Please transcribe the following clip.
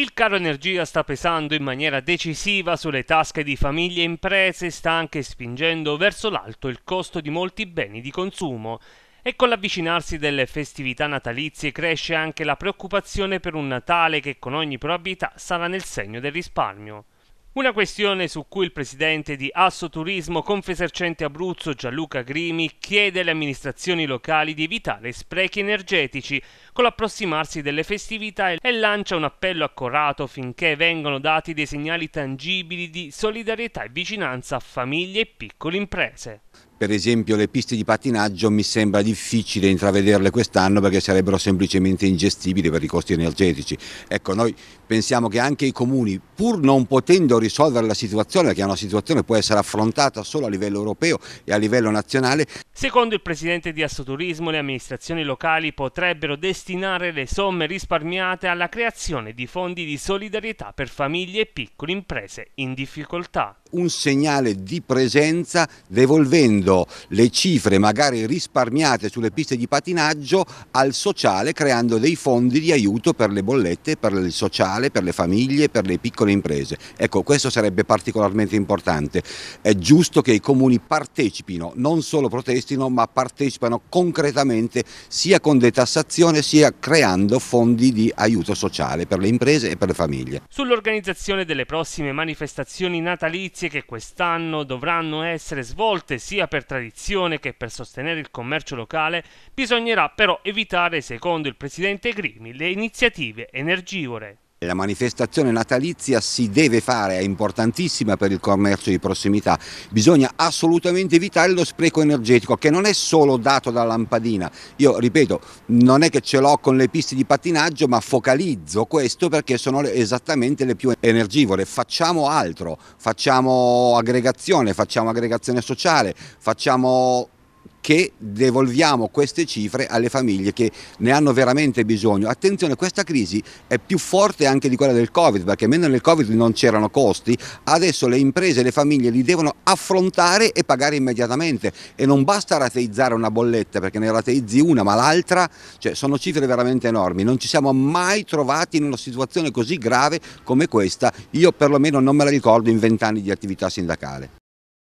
Il caro energia sta pesando in maniera decisiva sulle tasche di famiglie e imprese e sta anche spingendo verso l'alto il costo di molti beni di consumo. E con l'avvicinarsi delle festività natalizie cresce anche la preoccupazione per un Natale che con ogni probabilità sarà nel segno del risparmio. Una questione su cui il presidente di Asso Turismo Confesercente Abruzzo Gianluca Grimi chiede alle amministrazioni locali di evitare sprechi energetici con l'approssimarsi delle festività e lancia un appello accorato finché vengano dati dei segnali tangibili di solidarietà e vicinanza a famiglie e piccole imprese per esempio le piste di pattinaggio mi sembra difficile intravederle quest'anno perché sarebbero semplicemente ingestibili per i costi energetici. Ecco, noi pensiamo che anche i comuni, pur non potendo risolvere la situazione, che è una situazione che può essere affrontata solo a livello europeo e a livello nazionale. Secondo il presidente di Assoturismo, le amministrazioni locali potrebbero destinare le somme risparmiate alla creazione di fondi di solidarietà per famiglie e piccole imprese in difficoltà un segnale di presenza devolvendo le cifre magari risparmiate sulle piste di patinaggio al sociale creando dei fondi di aiuto per le bollette, per il sociale, per le famiglie, per le piccole imprese. Ecco, questo sarebbe particolarmente importante. È giusto che i comuni partecipino, non solo protestino, ma partecipano concretamente sia con detassazione sia creando fondi di aiuto sociale per le imprese e per le famiglie. Sull'organizzazione delle prossime manifestazioni natalizie agenzie che quest'anno dovranno essere svolte sia per tradizione che per sostenere il commercio locale, bisognerà però evitare, secondo il presidente Grimi, le iniziative energivore. La manifestazione natalizia si deve fare, è importantissima per il commercio di prossimità. Bisogna assolutamente evitare lo spreco energetico che non è solo dato dalla lampadina. Io ripeto, non è che ce l'ho con le piste di pattinaggio, ma focalizzo questo perché sono esattamente le più energivore. Facciamo altro, facciamo aggregazione, facciamo aggregazione sociale, facciamo che devolviamo queste cifre alle famiglie che ne hanno veramente bisogno. Attenzione, questa crisi è più forte anche di quella del Covid, perché meno nel Covid non c'erano costi, adesso le imprese e le famiglie li devono affrontare e pagare immediatamente e non basta rateizzare una bolletta, perché ne rateizzi una ma l'altra, cioè sono cifre veramente enormi, non ci siamo mai trovati in una situazione così grave come questa, io perlomeno non me la ricordo in vent'anni di attività sindacale.